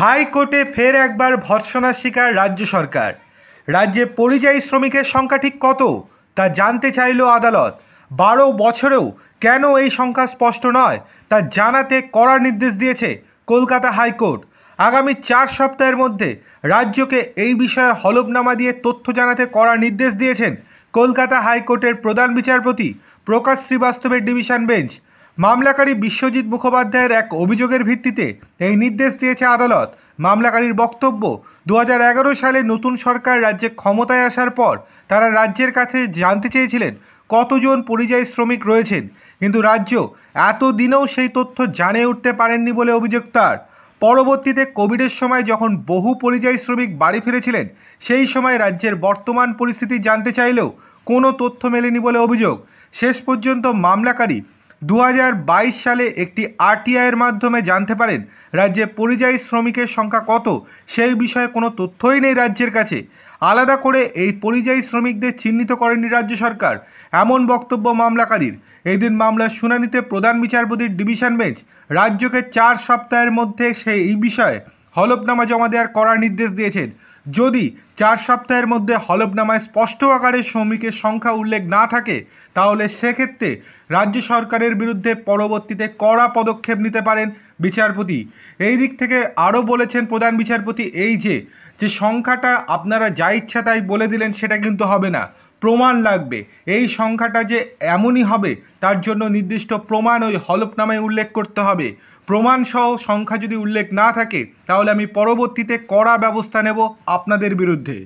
হাইকোর্টে ফের একবার ভর্সনার শিকার রাজ্য সরকার রাজ্যে পরিযায়ী শ্রমিকের সংখ্যা ঠিক কত তা জানতে চাইল আদালত বারো বছরেও কেন এই সংখ্যা স্পষ্ট নয় তা জানাতে করার নির্দেশ দিয়েছে কলকাতা হাইকোর্ট আগামী চার সপ্তাহের মধ্যে রাজ্যকে এই বিষয়ে হলফনামা দিয়ে তথ্য জানাতে করার নির্দেশ দিয়েছেন কলকাতা হাইকোর্টের প্রধান বিচারপতি প্রকাশ শ্রীবাস্তবের ডিভিশন বেঞ্চ মামলাকারী বিশ্বজিৎ মুখোপাধ্যায়ের এক অভিযোগের ভিত্তিতে এই নির্দেশ দিয়েছে আদালত মামলাকারীর বক্তব্য দু সালে নতুন সরকার রাজ্যে ক্ষমতায় আসার পর তারা রাজ্যের কাছে জানতে চেয়েছিলেন কতজন পরিযায়ী শ্রমিক রয়েছেন কিন্তু রাজ্য এতদিনেও সেই তথ্য জানে উঠতে পারেননি বলে অভিযোগ তার পরবর্তীতে কোভিডের সময় যখন বহু পরিযায়ী শ্রমিক বাড়ি ফিরেছিলেন সেই সময় রাজ্যের বর্তমান পরিস্থিতি জানতে চাইলেও কোনো তথ্য মেলেনি বলে অভিযোগ শেষ পর্যন্ত মামলাকারী দু সালে একটি আরটিআইয়ের মাধ্যমে জানতে পারেন রাজ্যে পরিযায়ী শ্রমিকের সংখ্যা কত সেই বিষয়ে কোনো তথ্যই নেই রাজ্যের কাছে আলাদা করে এই পরিযায়ী শ্রমিকদের চিহ্নিত করেনি রাজ্য সরকার এমন বক্তব্য মামলাকারীর এদিন মামলার শুনানিতে প্রধান বিচারপতির ডিভিশন বেঞ্চ রাজ্যকে চার সপ্তাহের মধ্যে সেই এই বিষয়ে হলফনামা জমা দেওয়ার করার নির্দেশ দিয়েছেন যদি চার সপ্তাহের মধ্যে হলফনামায় স্পষ্ট আকারে শ্রমিকের সংখ্যা উল্লেখ না থাকে তাহলে সেক্ষেত্রে রাজ্য সরকারের বিরুদ্ধে পরবর্তীতে কড়া পদক্ষেপ নিতে পারেন বিচারপতি এই দিক থেকে আরও বলেছেন প্রধান বিচারপতি এই যে যে সংখ্যাটা আপনারা যা ইচ্ছা তাই বলে দিলেন সেটা কিন্তু হবে না প্রমাণ লাগবে এই সংখ্যাটা যে এমনই হবে তার জন্য নির্দিষ্ট প্রমাণ ওই হলফনামায় উল্লেখ করতে হবে প্রমাণসহ সংখ্যা যদি উল্লেখ না থাকে তাহলে আমি পরবর্তীতে কড়া ব্যবস্থা নেব আপনাদের বিরুদ্ধে